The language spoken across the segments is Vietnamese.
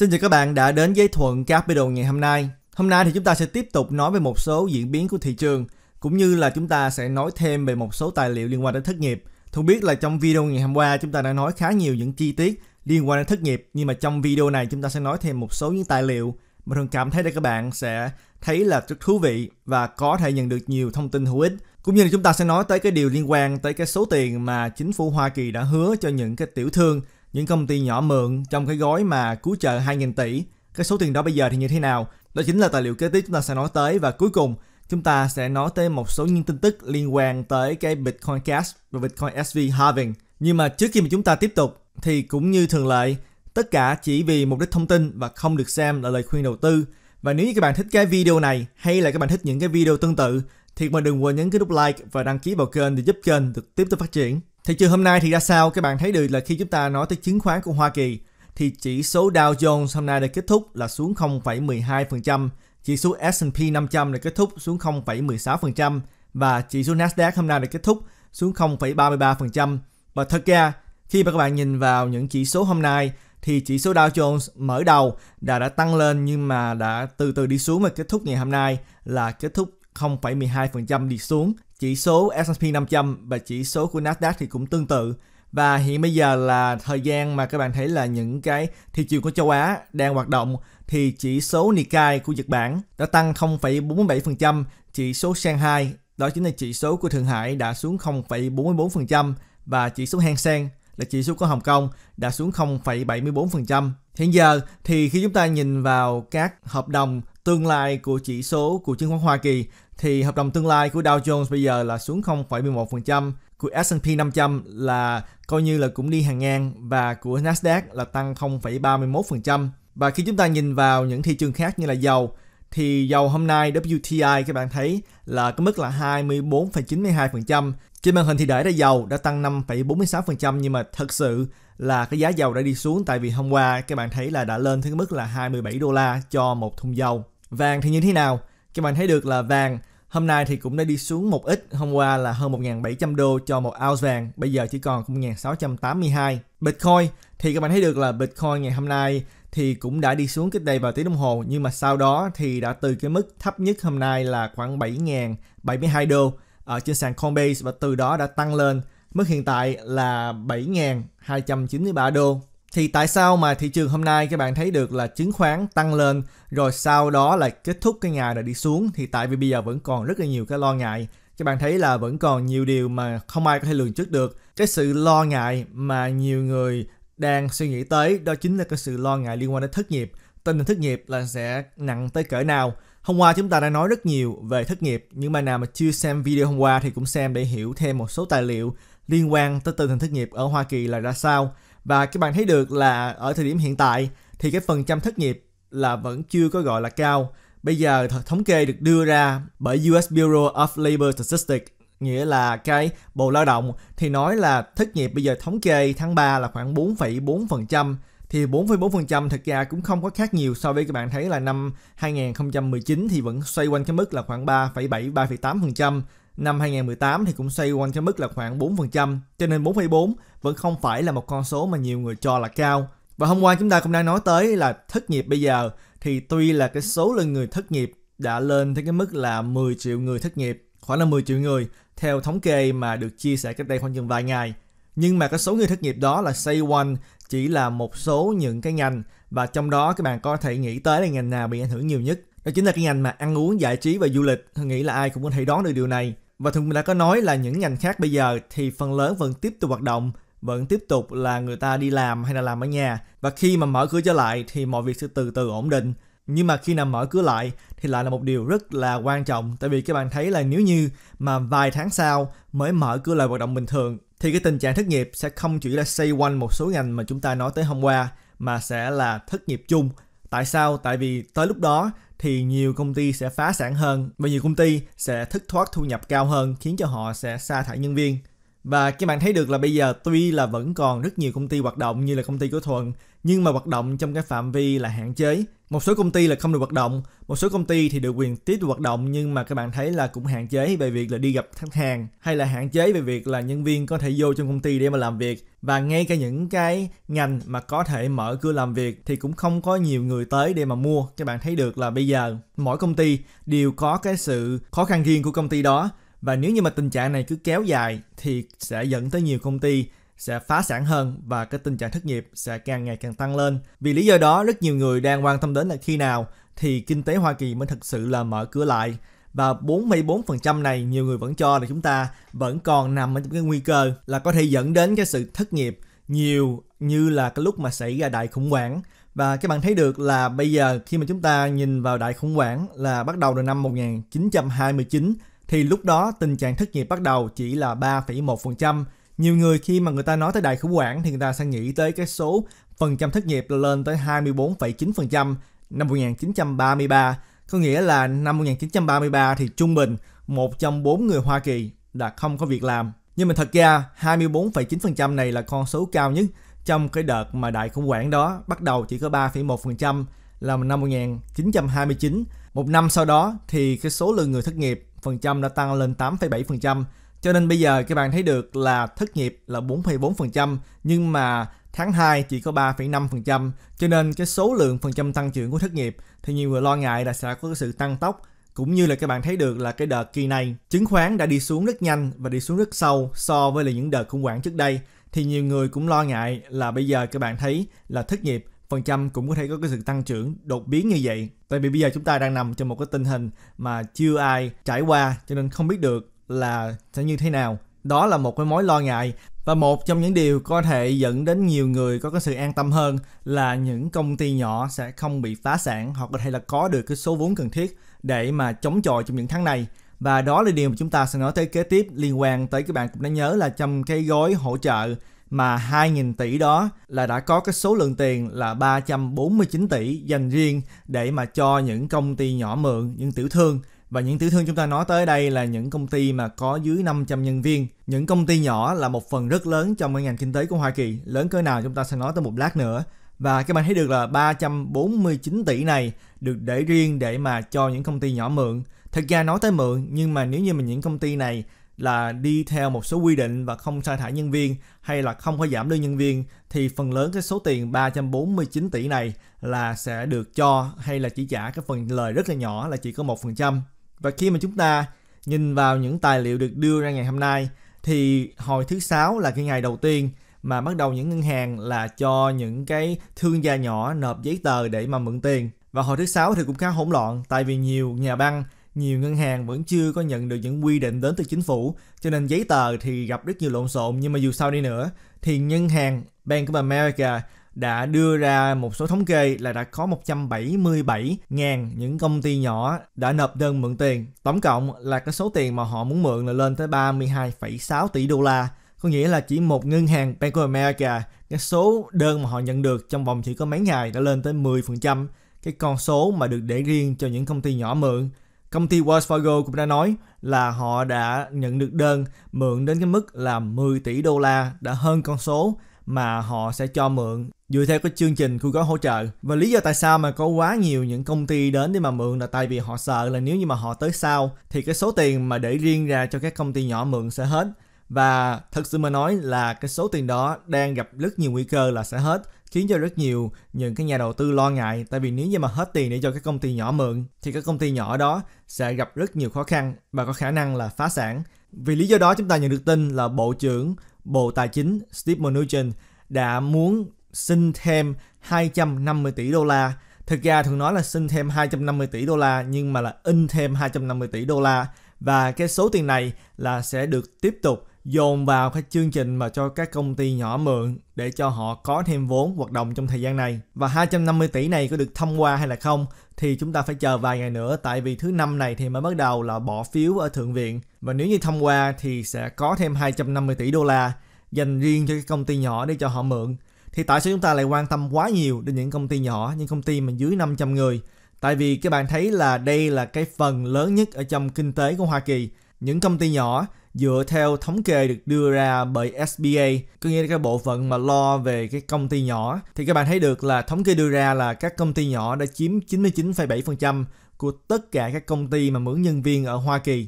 Xin chào các bạn đã đến với Thuận Capital ngày hôm nay. Hôm nay thì chúng ta sẽ tiếp tục nói về một số diễn biến của thị trường cũng như là chúng ta sẽ nói thêm về một số tài liệu liên quan đến thất nghiệp. Thuận biết là trong video ngày hôm qua chúng ta đã nói khá nhiều những chi tiết liên quan đến thất nghiệp nhưng mà trong video này chúng ta sẽ nói thêm một số những tài liệu mà thường cảm thấy là các bạn sẽ thấy là rất thú vị và có thể nhận được nhiều thông tin hữu ích. Cũng như là chúng ta sẽ nói tới cái điều liên quan tới cái số tiền mà chính phủ Hoa Kỳ đã hứa cho những cái tiểu thương những công ty nhỏ mượn trong cái gói mà cứu trợ 2.000 tỷ. Cái số tiền đó bây giờ thì như thế nào? Đó chính là tài liệu kế tiếp chúng ta sẽ nói tới và cuối cùng chúng ta sẽ nói tới một số những tin tức liên quan tới cái Bitcoin Cash và Bitcoin SV halving. Nhưng mà trước khi mà chúng ta tiếp tục thì cũng như thường lệ, tất cả chỉ vì mục đích thông tin và không được xem là lời khuyên đầu tư. Và nếu như các bạn thích cái video này hay là các bạn thích những cái video tương tự thì mà đừng quên nhấn cái nút like và đăng ký vào kênh để giúp kênh được tiếp tục phát triển. Thị trường hôm nay thì ra sao? Các bạn thấy được là khi chúng ta nói tới chứng khoán của Hoa Kỳ thì chỉ số Dow Jones hôm nay đã kết thúc là xuống 0,12%, chỉ số S&P 500 đã kết thúc xuống 0,16% và chỉ số Nasdaq hôm nay đã kết thúc xuống 0,33%. Và thật ra, khi mà các bạn nhìn vào những chỉ số hôm nay thì chỉ số Dow Jones mở đầu đã đã tăng lên nhưng mà đã từ từ đi xuống và kết thúc ngày hôm nay là kết thúc 0,12% đi xuống. Chỉ số S&P 500 và chỉ số của Nasdaq thì cũng tương tự. Và hiện bây giờ là thời gian mà các bạn thấy là những cái thị trường của châu Á đang hoạt động thì chỉ số Nikkei của Nhật Bản đã tăng 0,47%, chỉ số Shanghai đó chính là chỉ số của Thượng Hải đã xuống 0,44% và chỉ số Hang Seng là chỉ số của Hồng Kông đã xuống 0,74%. Hiện giờ thì khi chúng ta nhìn vào các hợp đồng tương lai của chỉ số của chứng khoán Hoa Kỳ thì hợp đồng tương lai của Dow Jones bây giờ là xuống 0,11%, của S&P 500 là coi như là cũng đi hàng ngang và của Nasdaq là tăng 0,31%. Và khi chúng ta nhìn vào những thị trường khác như là dầu thì dầu hôm nay WTI các bạn thấy là cái mức là 24,92%. Trên màn hình thì để ra dầu đã tăng 5,46% nhưng mà thật sự là cái giá dầu đã đi xuống tại vì hôm qua các bạn thấy là đã lên tới mức là 27 đô la cho một thùng dầu. Vàng thì như thế nào? Các bạn thấy được là vàng Hôm nay thì cũng đã đi xuống một ít, hôm qua là hơn 1.700 đô cho một ounce vàng, bây giờ chỉ còn 1.682. Bitcoin thì các bạn thấy được là Bitcoin ngày hôm nay thì cũng đã đi xuống cách đây vào tiếng đồng hồ nhưng mà sau đó thì đã từ cái mức thấp nhất hôm nay là khoảng 7.072 đô ở trên sàn Coinbase và từ đó đã tăng lên mức hiện tại là 7.293 đô thì tại sao mà thị trường hôm nay các bạn thấy được là chứng khoán tăng lên rồi sau đó lại kết thúc cái ngày rồi đi xuống thì tại vì bây giờ vẫn còn rất là nhiều cái lo ngại các bạn thấy là vẫn còn nhiều điều mà không ai có thể lường trước được cái sự lo ngại mà nhiều người đang suy nghĩ tới đó chính là cái sự lo ngại liên quan đến thất nghiệp tình hình thất nghiệp là sẽ nặng tới cỡ nào hôm qua chúng ta đã nói rất nhiều về thất nghiệp những bạn nào mà chưa xem video hôm qua thì cũng xem để hiểu thêm một số tài liệu liên quan tới tình hình thất nghiệp ở Hoa Kỳ là ra sao và các bạn thấy được là ở thời điểm hiện tại thì cái phần trăm thất nghiệp là vẫn chưa có gọi là cao. Bây giờ thống kê được đưa ra bởi US Bureau of Labor Statistics nghĩa là cái Bộ Lao động thì nói là thất nghiệp bây giờ thống kê tháng 3 là khoảng 4,4% thì 4,4% thực ra cũng không có khác nhiều so với các bạn thấy là năm 2019 thì vẫn xoay quanh cái mức là khoảng 3,7 3,8% Năm 2018 thì cũng xoay quanh cái mức là khoảng 4%, cho nên 4,4 vẫn không phải là một con số mà nhiều người cho là cao. Và hôm qua chúng ta cũng đang nói tới là thất nghiệp bây giờ thì tuy là cái số lượng người thất nghiệp đã lên tới cái mức là 10 triệu người thất nghiệp, khoảng là 10 triệu người theo thống kê mà được chia sẻ cách đây khoảng chừng vài ngày. Nhưng mà cái số người thất nghiệp đó là say one chỉ là một số những cái ngành và trong đó các bạn có thể nghĩ tới là ngành nào bị ảnh hưởng nhiều nhất. Đó chính là cái ngành mà ăn uống, giải trí và du lịch. Tôi nghĩ là ai cũng có thể đón được điều này. Và thường mình đã có nói là những ngành khác bây giờ thì phần lớn vẫn tiếp tục hoạt động, vẫn tiếp tục là người ta đi làm hay là làm ở nhà. Và khi mà mở cửa trở lại thì mọi việc sẽ từ từ ổn định. Nhưng mà khi nào mở cửa lại thì lại là một điều rất là quan trọng tại vì các bạn thấy là nếu như mà vài tháng sau mới mở cửa lại hoạt động bình thường thì cái tình trạng thất nghiệp sẽ không chỉ là xoay quanh một số ngành mà chúng ta nói tới hôm qua mà sẽ là thất nghiệp chung. Tại sao? Tại vì tới lúc đó thì nhiều công ty sẽ phá sản hơn và nhiều công ty sẽ thất thoát thu nhập cao hơn khiến cho họ sẽ sa thải nhân viên. Và các bạn thấy được là bây giờ tuy là vẫn còn rất nhiều công ty hoạt động như là công ty của Thuận nhưng mà hoạt động trong cái phạm vi là hạn chế một số công ty là không được hoạt động một số công ty thì được quyền tiếp tục hoạt động nhưng mà các bạn thấy là cũng hạn chế về việc là đi gặp khách hàng hay là hạn chế về việc là nhân viên có thể vô trong công ty để mà làm việc và ngay cả những cái ngành mà có thể mở cửa làm việc thì cũng không có nhiều người tới để mà mua các bạn thấy được là bây giờ mỗi công ty đều có cái sự khó khăn riêng của công ty đó và nếu như mà tình trạng này cứ kéo dài thì sẽ dẫn tới nhiều công ty sẽ phá sản hơn và cái tình trạng thất nghiệp sẽ càng ngày càng tăng lên. Vì lý do đó, rất nhiều người đang quan tâm đến là khi nào thì kinh tế Hoa Kỳ mới thực sự là mở cửa lại. Và 44% này nhiều người vẫn cho là chúng ta vẫn còn nằm ở trong cái nguy cơ là có thể dẫn đến cái sự thất nghiệp nhiều như là cái lúc mà xảy ra đại khủng hoảng. Và các bạn thấy được là bây giờ khi mà chúng ta nhìn vào đại khủng hoảng là bắt đầu từ năm 1929 thì lúc đó tình trạng thất nghiệp bắt đầu chỉ là 3,1% nhiều người khi mà người ta nói tới đại khủng hoảng thì người ta sẽ nghĩ tới cái số phần trăm thất nghiệp là lên tới 24,9% năm 1933, có nghĩa là năm 1933 thì trung bình một trong bốn người Hoa Kỳ đã không có việc làm. Nhưng mà thật ra 24,9% này là con số cao nhất trong cái đợt mà đại khủng hoảng đó bắt đầu chỉ có 3,1% là năm 1929. Một năm sau đó thì cái số lượng người thất nghiệp phần trăm đã tăng lên 8,7%, cho nên bây giờ các bạn thấy được là thất nghiệp là 4,4% nhưng mà tháng 2 chỉ có 3,5%, cho nên cái số lượng phần trăm tăng trưởng của thất nghiệp thì nhiều người lo ngại là sẽ có sự tăng tốc cũng như là các bạn thấy được là cái đợt kỳ này chứng khoán đã đi xuống rất nhanh và đi xuống rất sâu so với là những đợt khủng hoảng trước đây thì nhiều người cũng lo ngại là bây giờ các bạn thấy là thất nghiệp phần trăm cũng có thể có cái sự tăng trưởng đột biến như vậy. Tại vì bây giờ chúng ta đang nằm trong một cái tình hình mà chưa ai trải qua cho nên không biết được là sẽ như thế nào đó là một cái mối lo ngại và một trong những điều có thể dẫn đến nhiều người có cái sự an tâm hơn là những công ty nhỏ sẽ không bị phá sản hoặc có thể là có được cái số vốn cần thiết để mà chống chọi trong những tháng này và đó là điều mà chúng ta sẽ nói tới kế tiếp liên quan tới các bạn cũng đã nhớ là trong cái gói hỗ trợ mà 2.000 tỷ đó là đã có cái số lượng tiền là 349 tỷ dành riêng để mà cho những công ty nhỏ mượn, những tiểu thương và những tiểu thương chúng ta nói tới đây là những công ty mà có dưới 500 nhân viên. Những công ty nhỏ là một phần rất lớn trong ngành kinh tế của Hoa Kỳ. Lớn cỡ nào chúng ta sẽ nói tới một lát nữa. Và các bạn thấy được là 349 tỷ này được để riêng để mà cho những công ty nhỏ mượn. Thật ra nói tới mượn nhưng mà nếu như mà những công ty này là đi theo một số quy định và không sa thải nhân viên hay là không có giảm lương nhân viên thì phần lớn cái số tiền 349 tỷ này là sẽ được cho hay là chỉ trả cái phần lời rất là nhỏ là chỉ có 1%. Và khi mà chúng ta nhìn vào những tài liệu được đưa ra ngày hôm nay thì hồi thứ sáu là cái ngày đầu tiên mà bắt đầu những ngân hàng là cho những cái thương gia nhỏ nộp giấy tờ để mà mượn tiền. Và hồi thứ sáu thì cũng khá hỗn loạn tại vì nhiều nhà băng, nhiều ngân hàng vẫn chưa có nhận được những quy định đến từ chính phủ cho nên giấy tờ thì gặp rất nhiều lộn xộn nhưng mà dù sao đi nữa thì ngân hàng Bank of America đã đưa ra một số thống kê là đã có 177.000 những công ty nhỏ đã nộp đơn mượn tiền. Tổng cộng là cái số tiền mà họ muốn mượn là lên tới 32,6 tỷ đô la. Có nghĩa là chỉ một ngân hàng Bank of America, cái số đơn mà họ nhận được trong vòng chỉ có mấy ngày đã lên tới 10% cái con số mà được để riêng cho những công ty nhỏ mượn. Công ty Wells Fargo cũng đã nói là họ đã nhận được đơn mượn đến cái mức là 10 tỷ đô la đã hơn con số mà họ sẽ cho mượn dựa theo cái chương trình khui gói hỗ trợ và lý do tại sao mà có quá nhiều những công ty đến để mà mượn là tại vì họ sợ là nếu như mà họ tới sau thì cái số tiền mà để riêng ra cho các công ty nhỏ mượn sẽ hết và thật sự mà nói là cái số tiền đó đang gặp rất nhiều nguy cơ là sẽ hết khiến cho rất nhiều những cái nhà đầu tư lo ngại tại vì nếu như mà hết tiền để cho các công ty nhỏ mượn thì các công ty nhỏ đó sẽ gặp rất nhiều khó khăn và có khả năng là phá sản vì lý do đó chúng ta nhận được tin là bộ trưởng bộ tài chính Steve Mnuchin đã muốn xin thêm 250 tỷ đô la thực ra thường nói là xin thêm 250 tỷ đô la nhưng mà là in thêm 250 tỷ đô la và cái số tiền này là sẽ được tiếp tục dồn vào cái chương trình mà cho các công ty nhỏ mượn để cho họ có thêm vốn hoạt động trong thời gian này. Và 250 tỷ này có được thông qua hay là không thì chúng ta phải chờ vài ngày nữa tại vì thứ năm này thì mới bắt đầu là bỏ phiếu ở Thượng viện và nếu như thông qua thì sẽ có thêm 250 tỷ đô la dành riêng cho các công ty nhỏ để cho họ mượn thì tại sao chúng ta lại quan tâm quá nhiều đến những công ty nhỏ những công ty mà dưới 500 người tại vì các bạn thấy là đây là cái phần lớn nhất ở trong kinh tế của Hoa Kỳ những công ty nhỏ dựa theo thống kê được đưa ra bởi SBA, có nghĩa là cái bộ phận mà lo về cái công ty nhỏ thì các bạn thấy được là thống kê đưa ra là các công ty nhỏ đã chiếm 99,7% của tất cả các công ty mà mướn nhân viên ở Hoa Kỳ.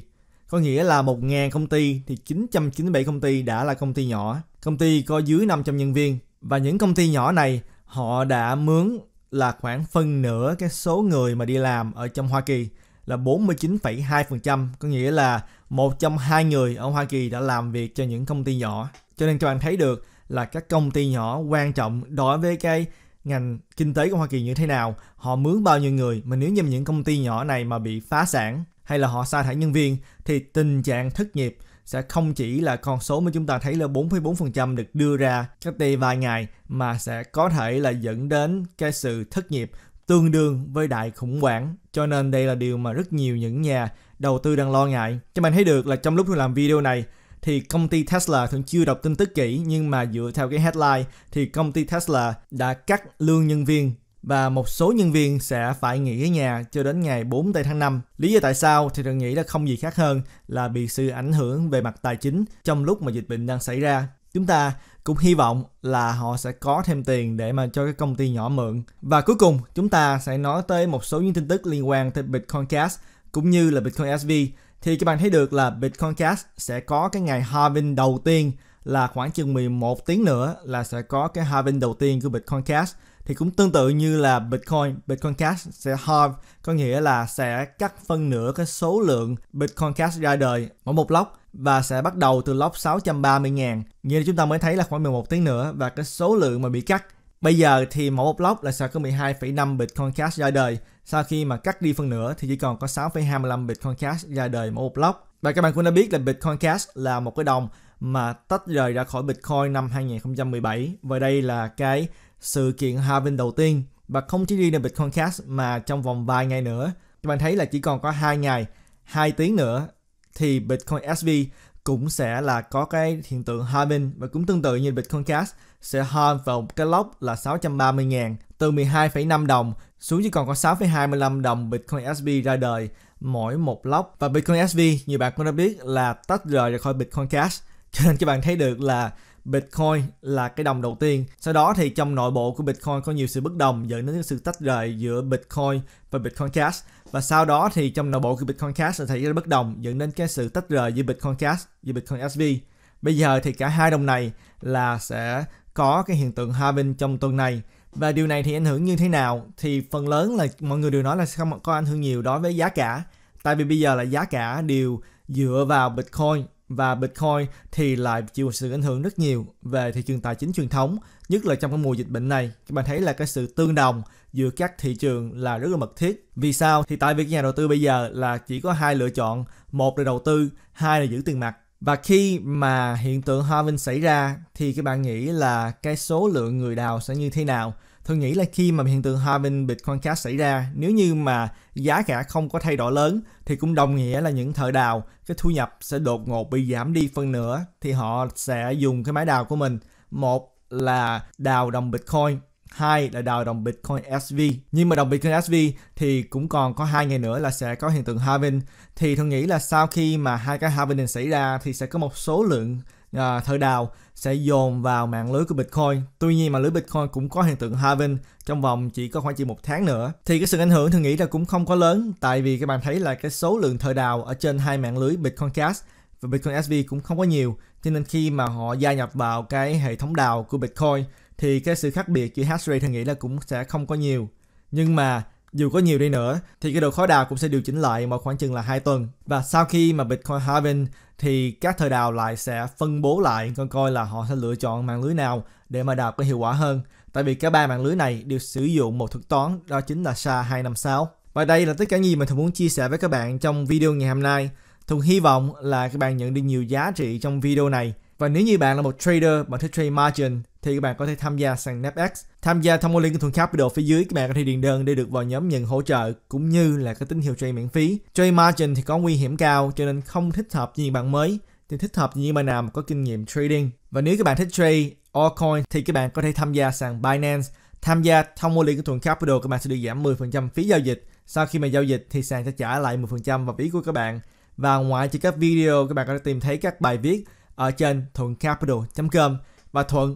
Có nghĩa là 1.000 công ty thì 997 công ty đã là công ty nhỏ, công ty có dưới 500 nhân viên và những công ty nhỏ này họ đã mướn là khoảng phân nửa cái số người mà đi làm ở trong Hoa Kỳ là 49,2%, có nghĩa là một trong hai người ở Hoa Kỳ đã làm việc cho những công ty nhỏ. Cho nên các bạn thấy được là các công ty nhỏ quan trọng đối với cái ngành kinh tế của Hoa Kỳ như thế nào, họ mướn bao nhiêu người mà nếu như những công ty nhỏ này mà bị phá sản hay là họ sa thải nhân viên thì tình trạng thất nghiệp sẽ không chỉ là con số mà chúng ta thấy là 44% được đưa ra cách đây vài ngày mà sẽ có thể là dẫn đến cái sự thất nghiệp tương đương với đại khủng hoảng. Cho nên đây là điều mà rất nhiều những nhà đầu tư đang lo ngại. Cho mình thấy được là trong lúc tôi làm video này thì công ty Tesla thường chưa đọc tin tức kỹ nhưng mà dựa theo cái headline thì công ty Tesla đã cắt lương nhân viên và một số nhân viên sẽ phải nghỉ ở nhà cho đến ngày 4 tây tháng 5. Lý do tại sao thì tôi nghĩ là không gì khác hơn là bị sự ảnh hưởng về mặt tài chính trong lúc mà dịch bệnh đang xảy ra. Chúng ta cũng hy vọng là họ sẽ có thêm tiền để mà cho cái công ty nhỏ mượn. Và cuối cùng, chúng ta sẽ nói tới một số những tin tức liên quan tới Bitcoin Cash cũng như là Bitcoin SV. Thì các bạn thấy được là Bitcoin Cash sẽ có cái ngày halving đầu tiên là khoảng chừng 11 tiếng nữa là sẽ có cái halving đầu tiên của Bitcoin Cash thì cũng tương tự như là Bitcoin, Bitcoin Cash sẽ halve, có nghĩa là sẽ cắt phân nửa cái số lượng Bitcoin Cash ra đời mỗi một block và sẽ bắt đầu từ lóc 630 ngàn. Như chúng ta mới thấy là khoảng 11 tiếng nữa và cái số lượng mà bị cắt Bây giờ thì mỗi một block là sẽ có 12,5 Bitcoin Cash ra đời. Sau khi mà cắt đi phân nửa thì chỉ còn có 6,25 Bitcoin Cash ra đời mỗi một block. Và các bạn cũng đã biết là Bitcoin Cash là một cái đồng mà tách rời ra khỏi Bitcoin năm 2017 và đây là cái sự kiện halving đầu tiên và không chỉ riêng là Bitcoin Cash mà trong vòng vài ngày nữa các bạn thấy là chỉ còn có 2 ngày 2 tiếng nữa thì Bitcoin SV cũng sẽ là có cái hiện tượng halving và cũng tương tự như Bitcoin Cash sẽ halve vào một cái lốc là 630 ngàn từ 12,5 đồng xuống chỉ còn có 6,25 đồng Bitcoin SV ra đời mỗi một lốc và Bitcoin SV như bạn cũng đã biết là tách rời ra khỏi Bitcoin Cash cho nên các bạn thấy được là Bitcoin là cái đồng đầu tiên. Sau đó thì trong nội bộ của Bitcoin có nhiều sự bất đồng dẫn đến sự tách rời giữa Bitcoin và Bitcoin Cash. Và sau đó thì trong nội bộ của Bitcoin Cash sẽ xảy ra bất đồng dẫn đến cái sự tách rời giữa Bitcoin Cash và Bitcoin SV. Bây giờ thì cả hai đồng này là sẽ có cái hiện tượng halving trong tuần này và điều này thì ảnh hưởng như thế nào thì phần lớn là mọi người đều nói là sẽ không có ảnh hưởng nhiều đối với giá cả tại vì bây giờ là giá cả đều dựa vào Bitcoin và Bitcoin thì lại chịu sự ảnh hưởng rất nhiều về thị trường tài chính truyền thống, nhất là trong cái mùa dịch bệnh này. Các bạn thấy là cái sự tương đồng giữa các thị trường là rất là mật thiết. Vì sao? Thì tại vì nhà đầu tư bây giờ là chỉ có hai lựa chọn, một là đầu tư, hai là giữ tiền mặt. Và khi mà hiện tượng halving xảy ra thì các bạn nghĩ là cái số lượng người đào sẽ như thế nào? thường nghĩ là khi mà hiện tượng halving Bitcoin Cash xảy ra, nếu như mà giá cả không có thay đổi lớn thì cũng đồng nghĩa là những thợ đào cái thu nhập sẽ đột ngột bị giảm đi phân nửa thì họ sẽ dùng cái máy đào của mình. Một là đào đồng Bitcoin, hai là đào đồng Bitcoin SV. Nhưng mà đồng Bitcoin SV thì cũng còn có hai ngày nữa là sẽ có hiện tượng halving. Thì tôi nghĩ là sau khi mà hai cái halving xảy ra thì sẽ có một số lượng à, thời đào sẽ dồn vào mạng lưới của Bitcoin. Tuy nhiên mà lưới Bitcoin cũng có hiện tượng halving trong vòng chỉ có khoảng chỉ một tháng nữa. Thì cái sự ảnh hưởng tôi nghĩ là cũng không có lớn tại vì các bạn thấy là cái số lượng thời đào ở trên hai mạng lưới Bitcoin Cash và Bitcoin SV cũng không có nhiều. Cho nên khi mà họ gia nhập vào cái hệ thống đào của Bitcoin thì cái sự khác biệt giữa hash rate thường nghĩ là cũng sẽ không có nhiều. Nhưng mà dù có nhiều đi nữa thì cái độ khó đào cũng sẽ điều chỉnh lại một khoảng chừng là 2 tuần. Và sau khi mà Bitcoin halving thì các thời đào lại sẽ phân bố lại coi coi là họ sẽ lựa chọn mạng lưới nào để mà đào có hiệu quả hơn. Tại vì cả ba mạng lưới này đều sử dụng một thuật toán đó chính là SHA-256. Và đây là tất cả những gì mà thường muốn chia sẻ với các bạn trong video ngày hôm nay. Thường hy vọng là các bạn nhận được nhiều giá trị trong video này. Và nếu như bạn là một trader, bạn thích trade margin thì các bạn có thể tham gia sàn NAPX. E tham gia thông qua link thuận capital phía dưới các bạn có thể điền đơn để được vào nhóm nhận hỗ trợ cũng như là cái tín hiệu trade miễn phí. Trade margin thì có nguy hiểm cao cho nên không thích hợp với những bạn mới thì thích hợp với những bạn nào mà có kinh nghiệm trading. Và nếu các bạn thích trade altcoin thì các bạn có thể tham gia sàn Binance. Tham gia thông qua link của Thuận Capital các bạn sẽ được giảm 10% phí giao dịch. Sau khi mà giao dịch thì sàn sẽ trả lại 10% vào ví của các bạn. Và ngoài chỉ các video các bạn có thể tìm thấy các bài viết ở trên thuận capital com và Thuận